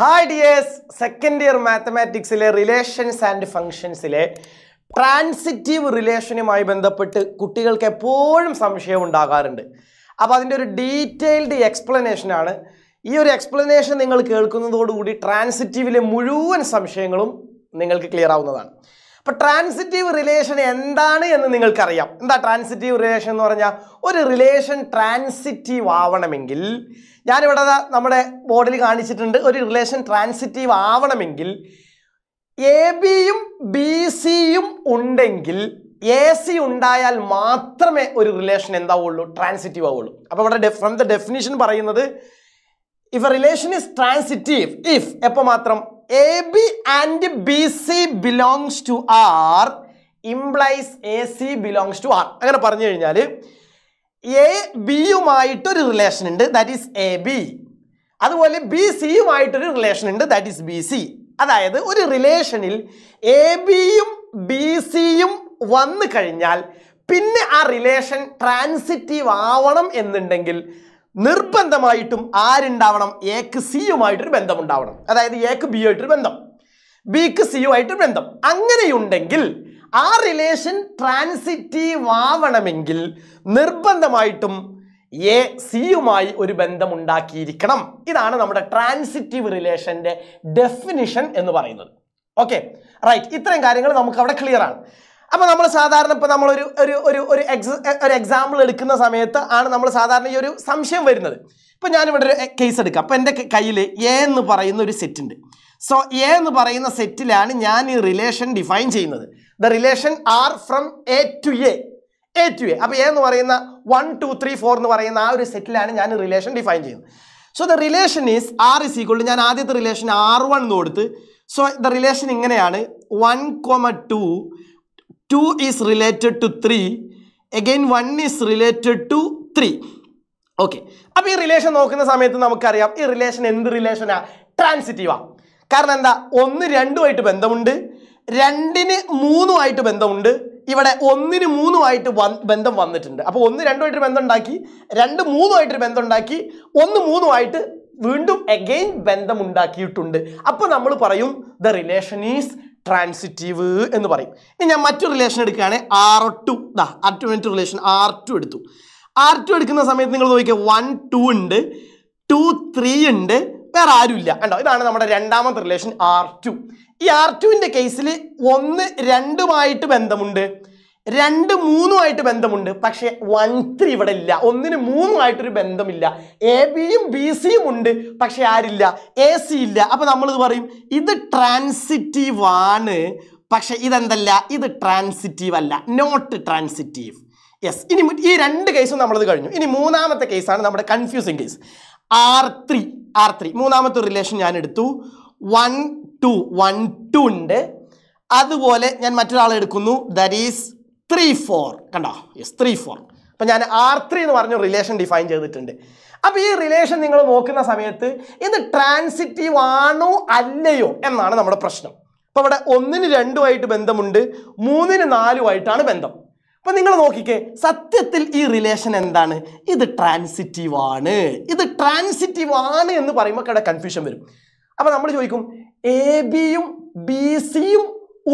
hi dears second year മാത്തമാറ്റിക്സിലെ relations and ഫങ്ഷൻസിലെ transitive റിലേഷനുമായി ബന്ധപ്പെട്ട് കുട്ടികൾക്ക് എപ്പോഴും സംശയം ഉണ്ടാകാറുണ്ട് അപ്പോൾ അതിൻ്റെ ഒരു ഡീറ്റെയിൽഡ് എക്സ്പ്ലനേഷനാണ് ഈ ഒരു എക്സ്പ്ലനേഷൻ നിങ്ങൾ കേൾക്കുന്നതോടുകൂടി ട്രാൻസിറ്റീവിലെ മുഴുവൻ സംശയങ്ങളും നിങ്ങൾക്ക് ക്ലിയർ ആവുന്നതാണ് അപ്പോൾ ട്രാൻസിറ്റീവ് റിലേഷൻ എന്താണ് എന്ന് നിങ്ങൾക്കറിയാം എന്താ ട്രാൻസിറ്റീവ് റിലേഷൻ എന്ന് പറഞ്ഞാൽ ഒരു റിലേഷൻ ട്രാൻസിറ്റീവ് ആവണമെങ്കിൽ ഞാനിവിടെ നമ്മുടെ ബോർഡിൽ കാണിച്ചിട്ടുണ്ട് ഒരു റിലേഷൻ ട്രാൻസിറ്റീവ് ആവണമെങ്കിൽ എ ബിയും ബി സിയും ഉണ്ടെങ്കിൽ എ സി ഉണ്ടായാൽ മാത്രമേ ഒരു റിലേഷൻ എന്താവുള്ളൂ ട്രാൻസിറ്റീവ് ആവുള്ളൂ അപ്പോൾ ഇവിടെ ഫ്രം ദ ഡെഫിനിഷൻ പറയുന്നത് if a relation is transitive if എപ്പോൾ മാത്രം A B and B C belongs to R implies A C belongs to R അങ്ങനെ പറഞ്ഞു കഴിഞ്ഞാൽ എ ബിയുമായിട്ടൊരു റിലേഷൻ ഉണ്ട് ദാറ്റ് ഈസ് എ ബി അതുപോലെ ബി സിയുമായിട്ടൊരു റിലേഷൻ ഉണ്ട് ദാറ്റ് ഈസ് ബി സി അതായത് ഒരു റിലേഷനിൽ എ ബിയും ബി സിയും വന്നു കഴിഞ്ഞാൽ പിന്നെ ആ റിലേഷൻ ട്രാൻസിറ്റീവ് ആവണം എന്നുണ്ടെങ്കിൽ നിർബന്ധമായിട്ടും ആരുണ്ടാവണം എക്ക് സിയുമായിട്ടൊരു ബന്ധമുണ്ടാവണം അതായത് എക്ക് ബി ആയിട്ടൊരു ബന്ധം ബിക്ക് ആയിട്ട് ബന്ധം അങ്ങനെയുണ്ടെങ്കിൽ ആ റിലേഷൻ ട്രാൻസിറ്റീവ് ആവണമെങ്കിൽ നിർബന്ധമായിട്ടും എ സിയുമായി ഒരു ബന്ധം ഉണ്ടാക്കിയിരിക്കണം ഇതാണ് നമ്മുടെ ട്രാൻസിറ്റീവ് റിലേഷൻ്റെ ഡെഫിനിഷൻ എന്ന് പറയുന്നത് ഓക്കെ റൈറ്റ് ഇത്തരം കാര്യങ്ങൾ നമുക്ക് അവിടെ ക്ലിയർ ആണ് അപ്പോൾ നമ്മൾ സാധാരണ ഇപ്പോൾ നമ്മളൊരു ഒരു ഒരു ഒരു എക്സ് ഒരു എക്സാമ്പിൾ എടുക്കുന്ന സമയത്ത് ആണ് നമ്മൾ സാധാരണ ഈ ഒരു സംശയം വരുന്നത് ഇപ്പോൾ ഞാനിവിടെ ഒരു കേസ് എടുക്കാം അപ്പോൾ എൻ്റെ കയ്യിൽ എ എന്ന് പറയുന്ന ഒരു സെറ്റ് ഉണ്ട് സോ എ എന്ന് പറയുന്ന സെറ്റിലാണ് ഞാൻ ഈ റിലേഷൻ ഡിഫൈൻ ചെയ്യുന്നത് the relation R from A to A A to A അപ്പോൾ എ എന്ന് പറയുന്ന വൺ ടു ത്രീ ഫോർ എന്ന് പറയുന്ന ആ ഒരു സെറ്റിലാണ് ഞാൻ റിലേഷൻ ഡിഫൈൻ ചെയ്യുന്നത് so the relation is R is equal ഞാൻ ആദ്യത്തെ റിലേഷൻ ആർ വൺ എന്ന് കൊടുത്ത് സോ ദ റിലേഷൻ ഇങ്ങനെയാണ് one comma two two is related to three again one is related to three okay അപ്പോൾ ഈ റിലേഷൻ നോക്കുന്ന സമയത്ത് നമുക്കറിയാം ഈ റിലേഷൻ എന്ത് റിലേഷനാണ് ട്രാൻസിറ്റീവാണ് കാരണം എന്താ ഒന്ന് രണ്ടുമായിട്ട് ബന്ധമുണ്ട് രണ്ടിന് മൂന്നുമായിട്ട് ബന്ധമുണ്ട് ഇവിടെ ഒന്നിന് മൂന്നുമായിട്ട് ബന്ധം വന്നിട്ടുണ്ട് അപ്പോൾ ഒന്ന് രണ്ടുമായിട്ട് ബന്ധം ഉണ്ടാക്കി രണ്ട് മൂന്നുമായിട്ടൊരു ബന്ധം ഉണ്ടാക്കി ഒന്ന് മൂന്നുമായിട്ട് വീണ്ടും എഗെയിൻ ബന്ധം ഉണ്ടാക്കിയിട്ടുണ്ട് അപ്പോൾ നമ്മൾ പറയും ദ റിലേഷൻ ഈസ് ട്രാൻസിറ്റീവ് എന്ന് പറയും ഇനി ഞാൻ മറ്റൊരു റിലേഷൻ എടുക്കുകയാണെങ്കിൽ ആർ ടു ദാ ആർ ടു മറ്റു റിലേഷൻ ആർ ടു എടുത്തു ആർ ടു എടുക്കുന്ന സമയത്ത് നിങ്ങൾ നോക്കിയ വൺ ടു ഉണ്ട് ടു ത്രീ ഉണ്ട് വേറെ ആരുമില്ല കണ്ടോ ഇതാണ് നമ്മുടെ രണ്ടാമത്തെ റിലേഷൻ ആർ ടു ഈ ആർ ടുവിൻ്റെ കേസിൽ ഒന്ന് രണ്ടുമായിട്ട് ബന്ധമുണ്ട് രണ്ട് മൂന്നുമായിട്ട് ബന്ധമുണ്ട് പക്ഷേ വൺ ത്രീ ഇവിടെ ഇല്ല ഒന്നിന് മൂന്നുമായിട്ടൊരു ബന്ധമില്ല എ ബിയും ബി സിയും ഉണ്ട് പക്ഷേ ആരില്ല എ സി ഇല്ല അപ്പോൾ നമ്മളിത് പറയും ഇത് ട്രാൻസിറ്റീവ് ആണ് പക്ഷേ ഇതെന്തല്ല ഇത് ട്രാൻസിറ്റീവ് അല്ല നോട്ട് ട്രാൻസിറ്റീവ് യെസ് ഇനി ഈ രണ്ട് കേസും നമ്മളത് കഴിഞ്ഞു ഇനി മൂന്നാമത്തെ കേസാണ് നമ്മുടെ confusing case R three R three മൂന്നാമത്തെ റിലേഷൻ ഞാൻ എടുത്തു വൺ ടു വൺ ടു ഉണ്ട് അതുപോലെ ഞാൻ മറ്റൊരാളെ എടുക്കുന്നു ദറ്റ് ഈസ് ത്രീ ഫോർ കണ്ടോ യെസ് ത്രീ ഫോർ അപ്പം ഞാൻ ആർ ത്രീ എന്ന് പറഞ്ഞു റിലേഷൻ ഡിഫൈൻ ചെയ്തിട്ടുണ്ട് അപ്പോൾ ഈ റിലേഷൻ നിങ്ങൾ നോക്കുന്ന സമയത്ത് ഇത് ട്രാൻസിറ്റീവ് ആണോ അല്ലയോ എന്നാണ് നമ്മുടെ പ്രശ്നം അപ്പോൾ ഇവിടെ ഒന്നിന് രണ്ടുമായിട്ട് ബന്ധമുണ്ട് മൂന്നിന് നാലുമായിട്ടാണ് ബന്ധം അപ്പം നിങ്ങൾ നോക്കിക്കേ സത്യത്തിൽ ഈ റിലേഷൻ എന്താണ് ഇത് ട്രാൻസിറ്റീവ് ആണ് ഇത് ട്രാൻസിറ്റീവ് ആണ് എന്ന് പറയുമ്പോൾ ഇവിടെ കൺഫ്യൂഷൻ വരും അപ്പം നമ്മൾ ചോദിക്കും എ ബിയും ബി സിയും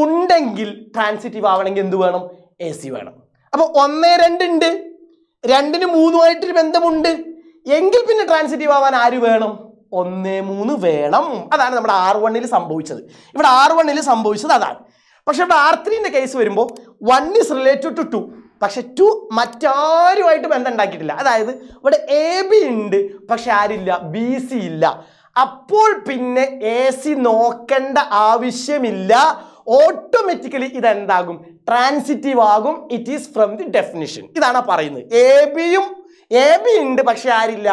ഉണ്ടെങ്കിൽ ട്രാൻസിറ്റീവ് ആവണമെങ്കിൽ എന്ത് വേണം എ സി വേണം അപ്പോൾ ഒന്ന് രണ്ട് ഉണ്ട് രണ്ടിന് മൂന്നുമായിട്ടൊരു ബന്ധമുണ്ട് എങ്കിൽ പിന്നെ ട്രാൻസിറ്റീവ് ആവാൻ ആര് വേണം ഒന്ന് മൂന്ന് വേണം അതാണ് നമ്മുടെ ആർ വണ്ണിൽ സംഭവിച്ചത് ഇവിടെ ആർ വണ്ണിൽ സംഭവിച്ചത് അതാണ് പക്ഷെ ഇവിടെ ആർ ത്രീൻ്റെ കേസ് വരുമ്പോൾ one is related to two പക്ഷെ ടു മറ്റാരുമായിട്ട് ബന്ധം ഉണ്ടാക്കിയിട്ടില്ല അതായത് ഇവിടെ എ ബി ഉണ്ട് പക്ഷെ ആരില്ല ബി സി ഇല്ല അപ്പോൾ പിന്നെ എ സി നോക്കേണ്ട ആവശ്യമില്ല ഓട്ടോമാറ്റിക്കലി ഇതെന്താകും ട്രാൻസിറ്റീവ് ആകും it is from the definition ഇതാണ് പറയുന്നത് എ ബിയും എ ബി ഉണ്ട് പക്ഷെ ആരില്ല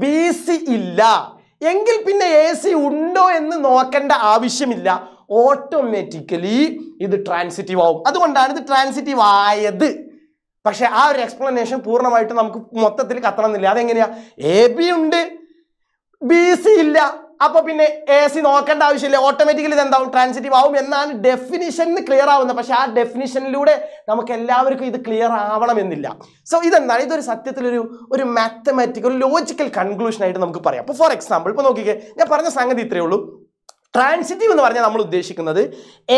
ബി സി ഇല്ല എങ്കിൽ പിന്നെ എ സി ഉണ്ടോ എന്ന് നോക്കേണ്ട ആവശ്യമില്ല ഓട്ടോമാറ്റിക്കലി ഇത് ട്രാൻസിറ്റീവ് ആവും അതുകൊണ്ടാണ് ഇത് ട്രാൻസിറ്റീവ് ആയത് പക്ഷേ ആ ഒരു എക്സ്പ്ലനേഷൻ പൂർണ്ണമായിട്ട് നമുക്ക് മൊത്തത്തിൽ കത്തണമെന്നില്ല അതെങ്ങനെയാ എ ബി ഉണ്ട് ബി സി ഇല്ല അപ്പോൾ പിന്നെ എ സി നോക്കേണ്ട ആവശ്യമില്ല ഓട്ടോമാറ്റിക്കലി ഇത് എന്താവും ട്രാൻസിറ്റീവ് ആവും എന്നാണ് ഡെഫിനിഷൻ ക്ലിയർ ആവുന്നത് പക്ഷെ ആ ഡെഫിനിഷനിലൂടെ നമുക്ക് എല്ലാവർക്കും ഇത് ക്ലിയർ ആവണമെന്നില്ല സോ ഇതെന്താണ് ഇതൊരു സത്യത്തിലൊരു ഒരു മാത്തമാറ്റിക്കൽ ലോജിക്കൽ കൺക്ലൂഷൻ ആയിട്ട് നമുക്ക് പറയാം അപ്പോൾ ഫോർ എക്സാമ്പിൾ ഇപ്പൊ നോക്കിക്കേ ഞാൻ പറഞ്ഞ സംഗതി ഇത്രയേ ഉള്ളൂ ട്രാൻസിറ്റീവ് എന്ന് പറഞ്ഞാൽ നമ്മൾ ഉദ്ദേശിക്കുന്നത്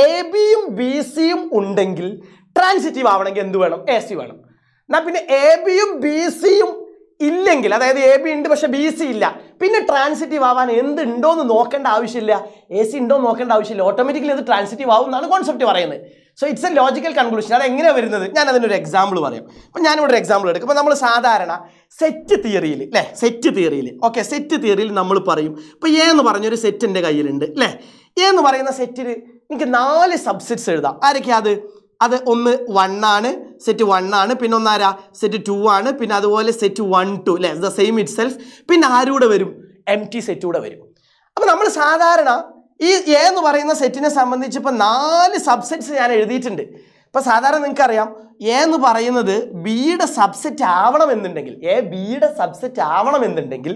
എ ബിയും ബി സിയും ഉണ്ടെങ്കിൽ ട്രാൻസിറ്റീവ് ആവണമെങ്കിൽ എന്ത് വേണം എ സി വേണം എന്നാൽ പിന്നെ എ ബിയും ബി സിയും ഇല്ലെങ്കിൽ അതായത് എ ബി ഉണ്ട് പക്ഷെ ബി സി ഇല്ല പിന്നെ ട്രാൻസിറ്റീവ് ആവാൻ എന്ത് ഉണ്ടോ എന്ന് നോക്കേണ്ട ആവശ്യമില്ല എ സി ഉണ്ടോ നോക്കേണ്ട ആവശ്യമില്ല ഓട്ടോമാറ്റിക്കലി അത് ട്രാൻസിറ്റീവ് ആവും എന്നാണ് കോൺസെപ്റ്റ് പറയുന്നത് so it's a logical conclusion അത് എങ്ങനെ വരുന്നത് ഞാൻ അതിനൊരു എക്സാമ്പിൾ പറയും അപ്പം ഞാനിവിടെ ഒരു എക്സാമ്പിൾ എടുക്കും അപ്പോൾ നമ്മൾ സാധാരണ സെറ്റ് തിയറിയിൽ അല്ലേ സെറ്റ് തിയറിയിൽ ഓക്കെ സെറ്റ് തിയറിയിൽ നമ്മൾ പറയും ഇപ്പോൾ എ എന്ന് പറഞ്ഞൊരു സെറ്റ് എൻ്റെ കയ്യിലുണ്ട് അല്ലേ എ എന്ന് പറയുന്ന സെറ്റിൽ എനിക്ക് നാല് സബ്സെറ്റ്സ് എഴുതാം ആരൊക്കെയാണ് അത് അത് ഒന്ന് വൺ ആണ് സെറ്റ് വൺ ആണ് പിന്നെ ഒന്നാരാ സെറ്റ് ടു ആണ് പിന്നെ അതുപോലെ സെറ്റ് വൺ ടു അല്ലേ ദ സെയിം ഇറ്റ് സെൽഫ് പിന്നെ ആരൂടെ വരും എം ടി സെറ്റൂടെ വരും അപ്പം നമ്മൾ സാധാരണ ഈ എ എന്ന് പറയുന്ന സെറ്റിനെ സംബന്ധിച്ച് ഇപ്പോൾ നാല് സബ്സെറ്റ്സ് ഞാൻ എഴുതിയിട്ടുണ്ട് ഇപ്പം സാധാരണ നിങ്ങൾക്കറിയാം എ എന്ന് പറയുന്നത് ബിയുടെ സബ്സെറ്റ് ആവണം എന്നുണ്ടെങ്കിൽ എ ബിയുടെ സബ്സെറ്റ് ആവണം എന്നുണ്ടെങ്കിൽ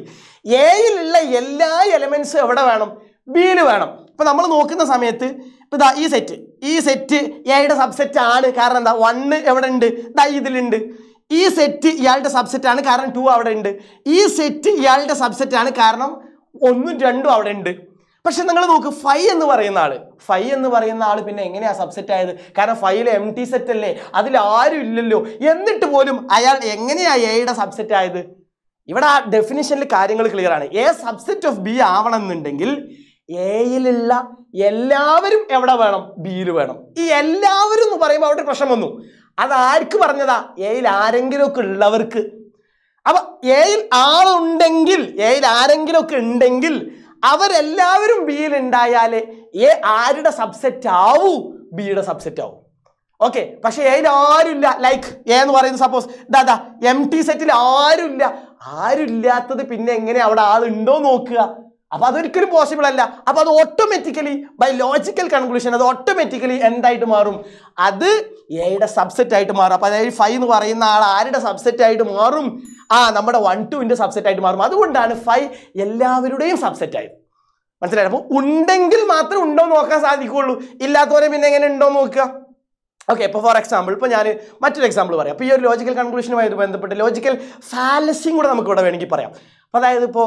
എയിലുള്ള എല്ലാ എലമെൻസും എവിടെ വേണം ബിയിൽ വേണം ഇപ്പം നമ്മൾ നോക്കുന്ന സമയത്ത് ഇപ്പൊ ഇതാ ഈ സെറ്റ് ഈ സെറ്റ് എയുടെ സബ്സെറ്റ് ആണ് കാരണം എന്താ വണ്ണ് എവിടെ ഉണ്ട് ഇതാ ഇതിലുണ്ട് ഈ സെറ്റ് ഇയാളുടെ സബ്സെറ്റ് ആണ് കാരണം ടു അവിടെ ഉണ്ട് ഈ സെറ്റ് ഇയാളുടെ സബ്സെറ്റ് ആണ് കാരണം ഒന്നും രണ്ടും അവിടെ ഉണ്ട് പക്ഷെ നിങ്ങൾ നോക്ക് ഫൈ എന്ന് പറയുന്ന ആള് ഫൈ എന്ന് പറയുന്ന ആള് പിന്നെ എങ്ങനെയാ സബ്സെറ്റ് ആയത് കാരണം ഫൈവില് എം ടി സെറ്റ് അല്ലേ അതിൽ ആരും ഇല്ലല്ലോ എന്നിട്ട് പോലും അയാൾ എങ്ങനെയാ എയുടെ സബ്സെറ്റ് ആയത് ഇവിടെ ആ ഡെഫിനിഷനിൽ കാര്യങ്ങൾ ക്ലിയർ ആണ് എ സബ്സെറ്റ് ഓഫ് ബി ആവണം എന്നുണ്ടെങ്കിൽ എയിലുള്ള എല്ലാവരും എവിടെ വേണം ബിയിൽ വേണം ഈ എല്ലാവരും എന്ന് പറയുമ്പോൾ അവിടെ പ്രശ്നം വന്നു അതാർക്ക് ആർക്ക് പറഞ്ഞതാ എയിൽ ആരെങ്കിലും ഒക്കെ ഉള്ളവർക്ക് അപ്പൊ എയിൽ ആളുണ്ടെങ്കിൽ എയിൽ ആരെങ്കിലും ഒക്കെ ഉണ്ടെങ്കിൽ അവരെല്ലാവരും ബിയിൽ ഉണ്ടായാലേ എ ആരുടെ സബ്സെറ്റ് ആവൂ ബിയുടെ സബ്സെറ്റ് ആവും ഓക്കെ പക്ഷെ എയിൽ ആരുമില്ല ലൈക്ക് എ എന്ന് പറയുന്നത് സപ്പോസ് ദാദാ എം ടി സെറ്റിൽ ആരുമില്ല ആരുമില്ലാത്തത് പിന്നെ എങ്ങനെ അവിടെ ആളുണ്ടോ നോക്കുക അപ്പോൾ അതൊരിക്കലും പോസിബിൾ അല്ല അപ്പോൾ അത് ഓട്ടോമാറ്റിക്കലി ബൈ ലോജിക്കൽ കൺക്ലൂഷൻ അത് ഓട്ടോമാറ്റിക്കലി എന്തായിട്ട് മാറും അത് എയുടെ സബ്സെറ്റ് ആയിട്ട് മാറും അപ്പോൾ അതായത് ഫൈവ് എന്ന് പറയുന്ന ആൾ ആരുടെ സബ്സെറ്റ് ആയിട്ട് മാറും ആ നമ്മുടെ വൺ ടുവിന്റെ സബ്സെറ്റ് ആയിട്ട് മാറും അതുകൊണ്ടാണ് ഫൈവ് എല്ലാവരുടെയും സബ്സെറ്റ് ആയത് മനസ്സിലായത് അപ്പൊ ഉണ്ടെങ്കിൽ മാത്രം ഉണ്ടോ നോക്കാൻ സാധിക്കുകയുള്ളൂ ഇല്ലാത്തവരെ പിന്നെ എങ്ങനെ ഉണ്ടോ നോക്കുക ഓക്കെ ഇപ്പൊ ഫോർ എക്സാമ്പിൾ ഇപ്പൊ ഞാൻ മറ്റൊരു എക്സാമ്പിൾ പറയാം അപ്പോൾ ഈ ഒരു ലോജിക്കൽ കൺക്ലൂഷനുമായി ബന്ധപ്പെട്ട് ലോജിക്കൽ ഫാലസിയും കൂടെ നമുക്ക് ഇവിടെ വേണമെങ്കിൽ പറയാം അപ്പോൾ അതായത് ഇപ്പോൾ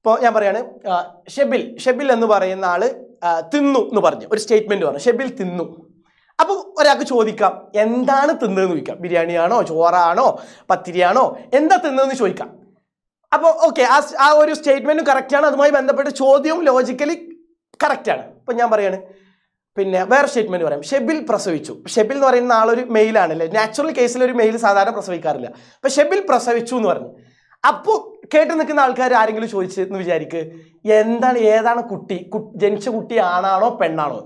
ഇപ്പോൾ ഞാൻ പറയുകയാണ് ഷെബിൽ ഷെബിൽ എന്ന് പറയുന്ന ആള് തിന്നു എന്ന് പറഞ്ഞു ഒരു സ്റ്റേറ്റ്മെന്റ് പറഞ്ഞു ഷെബിൽ തിന്നു അപ്പോൾ ഒരാൾക്ക് ചോദിക്കാം എന്താണ് തിന്നതെന്ന് ചോദിക്കാം ബിരിയാണിയാണോ ചോറാണോ പത്തിരിയാണോ എന്താ തിന്നതെന്ന് ചോദിക്കാം അപ്പോൾ ഓക്കെ ആ ആ ഒരു സ്റ്റേറ്റ്മെൻറ്റും കറക്റ്റാണ് അതുമായി ബന്ധപ്പെട്ട് ചോദ്യവും ലോജിക്കലി കറക്റ്റാണ് ഇപ്പം ഞാൻ പറയാണ് പിന്നെ വേറെ സ്റ്റേറ്റ്മെൻറ്റ് പറയാം ഷെബിൽ പ്രസവിച്ചു ഷെബിൽ എന്ന് പറയുന്ന ആളൊരു മെയിലാണല്ലേ നാച്ചുറൽ കേസിൽ ഒരു മെയിൽ സാധാരണ പ്രസവിക്കാറില്ല അപ്പം ഷെബിൽ പ്രസവിച്ചു എന്ന് പറഞ്ഞു അപ്പോൾ കേട്ട് നിൽക്കുന്ന ആൾക്കാർ ആരെങ്കിലും ചോദിച്ച് എന്ന് വിചാരിക്ക് എന്താണ് ഏതാണ് കുട്ടി ജനിച്ച കുട്ടി ആണാണോ പെണ്ണാണോ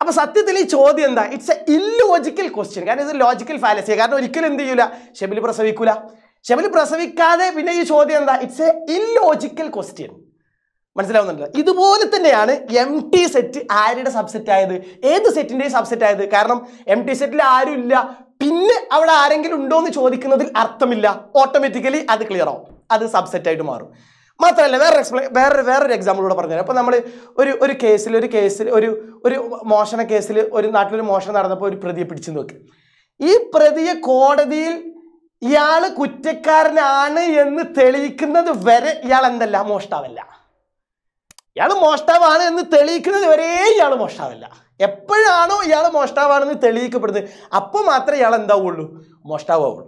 അപ്പൊ സത്യത്തിൽ ഈ ചോദ്യം എന്താ ഇറ്റ്സ് എ ഇല്ലോജിക്കൽ ക്വസ്റ്റ്യൻ കാരണം ഇത് ലോജിക്കൽ ഫാലസിയ കാരണം ഒരിക്കലും എന്ത് ചെയ്യൂല ഷെബിൽ പ്രസവിക്കൂല ഷെബിൽ പ്രസവിക്കാതെ പിന്നെ ഈ ചോദ്യം എന്താ ഇറ്റ്സ് എ ഇല്ലോജിക്കൽ ക്വസ്റ്റ്യൻ മനസ്സിലാവുന്നുണ്ടല്ലോ ഇതുപോലെ തന്നെയാണ് എം ടി സെറ്റ് ആരുടെ സബ്സെറ്റ് ആയത് ഏത് സെറ്റിൻ്റെയും സബ്സെറ്റ് ആയത് കാരണം എം ടി സെറ്റിൽ ആരുമില്ല പിന്നെ അവിടെ ആരെങ്കിലും ഉണ്ടോ എന്ന് ചോദിക്കുന്നതിൽ അർത്ഥമില്ല ഓട്ടോമാറ്റിക്കലി അത് ക്ലിയർ ആവും അത് സബ്സെറ്റ് ആയിട്ട് മാറും മാത്രമല്ല വേറെ എക്സ്പ്ലെ വേറൊരു വേറൊരു പറഞ്ഞു തരാം അപ്പോൾ നമ്മൾ ഒരു ഒരു കേസിൽ ഒരു കേസിൽ ഒരു ഒരു മോഷണ കേസിൽ ഒരു നാട്ടിലൊരു മോഷണം നടന്നപ്പോൾ ഒരു പ്രതിയെ പിടിച്ചു നോക്ക് ഈ പ്രതിയെ കോടതിയിൽ ഇയാൾ കുറ്റക്കാരനാണ് എന്ന് തെളിയിക്കുന്നത് വരെ ഇയാൾ എന്തല്ല മോഷ്ടാവല്ല ഇയാൾ മോഷ്ടാവാണ് എന്ന് തെളിയിക്കുന്നത് വരെ ഇയാൾ മോഷ്ടാവല്ല എപ്പോഴാണോ ഇയാൾ മോഷ്ടാവാണെന്ന് തെളിയിക്കപ്പെടുന്നത് അപ്പോൾ മാത്രമേ ഇയാൾ എന്താവുള്ളൂ മോഷ്ടാവുള്ളൂ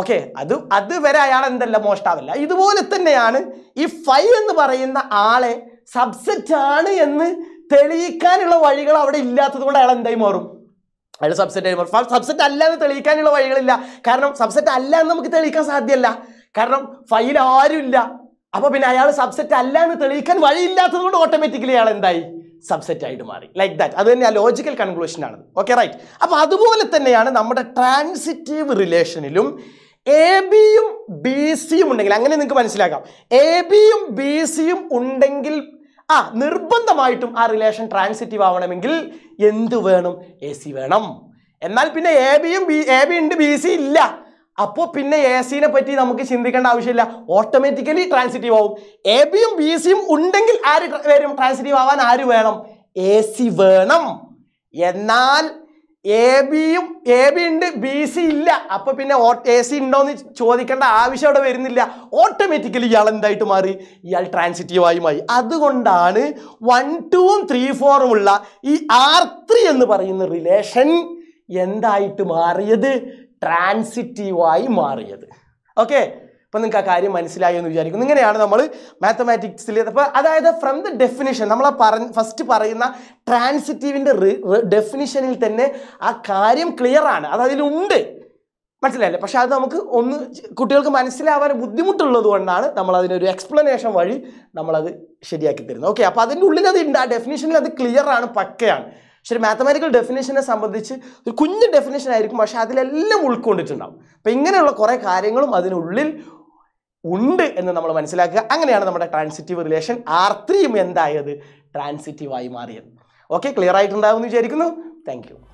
ഓക്കെ അത് അതുവരെ അയാൾ എന്തല്ല മോഷ്ടാവല്ല ഇതുപോലെ തന്നെയാണ് ഈ ഫൈവ് എന്ന് പറയുന്ന ആളെ സബ്സെറ്റ് ആണ് എന്ന് തെളിയിക്കാനുള്ള വഴികൾ അവിടെ ഇല്ലാത്തത് കൊണ്ട് അയാൾ എന്തായി മാറും അയാൾ സബ്സെറ്റ് ആയി മാറും സബ്സെറ്റ് അല്ല എന്ന് തെളിയിക്കാനുള്ള വഴികളില്ല കാരണം സബ്സെറ്റ് അല്ല എന്ന് നമുക്ക് തെളിയിക്കാൻ സാധ്യമല്ല കാരണം ഫൈൽ ആരുമില്ല അപ്പോൾ പിന്നെ അയാൾ സബ്സെറ്റ് അല്ല എന്ന് തെളിയിക്കാൻ വഴിയില്ലാത്തത് കൊണ്ട് ഓട്ടോമാറ്റിക്കലി അയാൾ എന്തായി സബ്സെറ്റ് ആയിട്ട് മാറി ലൈക്ക് ദാറ്റ് അത് തന്നെ ആ ലോജിക്കൽ ആണ് ഓക്കെ റൈറ്റ് അപ്പോൾ അതുപോലെ തന്നെയാണ് നമ്മുടെ ട്രാൻസിറ്റീവ് റിലേഷനിലും എ ബിയും ബി സിയും ഉണ്ടെങ്കിൽ അങ്ങനെ നിങ്ങൾക്ക് മനസ്സിലാക്കാം എ ബിയും ബി സിയും ഉണ്ടെങ്കിൽ ആ നിർബന്ധമായിട്ടും ആ റിലേഷൻ ട്രാൻസിറ്റീവ് ആവണമെങ്കിൽ എന്ത് വേണം എ സി വേണം എന്നാൽ പിന്നെ എ ബിയും ബി എ ബി ഉണ്ട് ബി സി ഇല്ല അപ്പോൾ പിന്നെ എ സിനെ പറ്റി നമുക്ക് ചിന്തിക്കേണ്ട ആവശ്യമില്ല ഓട്ടോമാറ്റിക്കലി ട്രാൻസിറ്റീവ് ആവും എ ബിയും ബി സിയും ഉണ്ടെങ്കിൽ ആര് വരും ട്രാൻസിറ്റീവ് ആവാൻ ആര് വേണം എ സി വേണം എന്നാൽ എ ബിയും എ ബി ഉണ്ട് ബി സി ഇല്ല അപ്പൊ പിന്നെ എ സി എന്ന് ചോദിക്കേണ്ട ആവശ്യം അവിടെ വരുന്നില്ല ഓട്ടോമാറ്റിക്കലി ഇയാൾ എന്തായിട്ട് മാറി ഇയാൾ ആയി മാറി അതുകൊണ്ടാണ് വൺ ടൂവും ത്രീ ഫോറും ഉള്ള ഈ ആർ ത്രീ എന്ന് പറയുന്ന റിലേഷൻ എന്തായിട്ട് മാറിയത് ട്രാൻസിറ്റീവായി മാറിയത് ഓക്കെ അപ്പോൾ നിങ്ങൾക്ക് ആ കാര്യം മനസ്സിലായി എന്ന് വിചാരിക്കുന്നു ഇങ്ങനെയാണ് നമ്മൾ മാത്തമാറ്റിക്സിൽ അപ്പോൾ അതായത് ഫ്രം ദ ഡെഫിനിഷൻ നമ്മൾ പറഞ്ഞ ഫസ്റ്റ് പറയുന്ന ട്രാൻസിറ്റീവിൻ്റെ ഡെഫിനിഷനിൽ തന്നെ ആ കാര്യം ക്ലിയറാണ് അത് അതിലുണ്ട് മനസ്സിലായില്ലേ പക്ഷെ അത് നമുക്ക് ഒന്ന് കുട്ടികൾക്ക് മനസ്സിലാവാൻ ബുദ്ധിമുട്ടുള്ളത് കൊണ്ടാണ് നമ്മൾ അതിനൊരു എക്സ്പ്ലനേഷൻ വഴി നമ്മളത് ശരിയാക്കി തരുന്നത് ഓക്കെ അപ്പോൾ അതിൻ്റെ ഉള്ളിൽ അത് ഉണ്ട് ആ ഡെഫിനേഷനിൽ അത് ക്ലിയർ ആണ് പക്കയാണ് പക്ഷേ ഒരു മാത്തമാറ്റിക്കൽ ഡെഫിനേഷനെ സംബന്ധിച്ച് ഒരു കുഞ്ഞ് ഡെഫിനേഷൻ ആയിരിക്കും പക്ഷേ അതിലെല്ലാം ഉൾക്കൊണ്ടിട്ടുണ്ടാവും അപ്പം ഇങ്ങനെയുള്ള കുറേ കാര്യങ്ങളും അതിനുള്ളിൽ ഉണ്ട് എന്ന് നമ്മൾ മനസ്സിലാക്കുക അങ്ങനെയാണ് നമ്മുടെ ട്രാൻസിറ്റീവ് റിലേഷൻ ആർ ത്രീയും എന്തായത് ട്രാൻസിറ്റീവായി മാറിയത് ഓക്കെ ക്ലിയർ ആയിട്ടുണ്ടാവും വിചാരിക്കുന്നു താങ്ക്